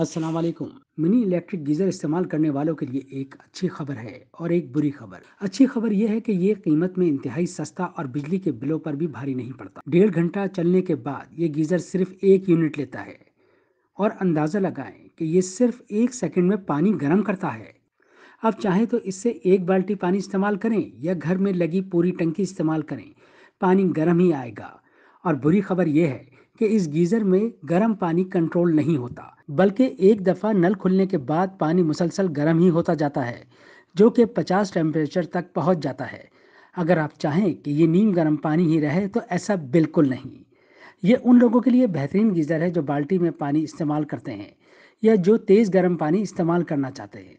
अस्सलाम mini electric geyser इस्तेमाल करने वालों के लिए एक अच्छी खबर है और एक बुरी खबर अच्छी खबर यह है कि ये कीमत में इंतहाई सस्ता और बिजली के बिलों पर भी भारी नहीं पड़ता डेढ़ घंटा चलने के बाद ये गीज़र सिर्फ एक यूनिट लेता है और अंदाज़ा लगाएं कि ये सिर्फ एक सेकेंड में पानी गर्म करता है आप चाहें तो इससे एक बाल्टी पानी इस्तेमाल करें या घर में लगी पूरी टंकी इस्तेमाल करें पानी गर्म ही आएगा और बुरी खबर यह है कि इस गीजर में गर्म पानी कंट्रोल नहीं होता बल्कि एक दफ़ा नल खुलने के बाद पानी मुसलसल गर्म ही होता जाता है जो कि 50 टेम्परेचर तक पहुंच जाता है अगर आप चाहें कि ये नीम गर्म पानी ही रहे तो ऐसा बिल्कुल नहीं ये उन लोगों के लिए बेहतरीन गीज़र है जो बाल्टी में पानी इस्तेमाल करते हैं या जो तेज़ गर्म पानी इस्तेमाल करना चाहते हैं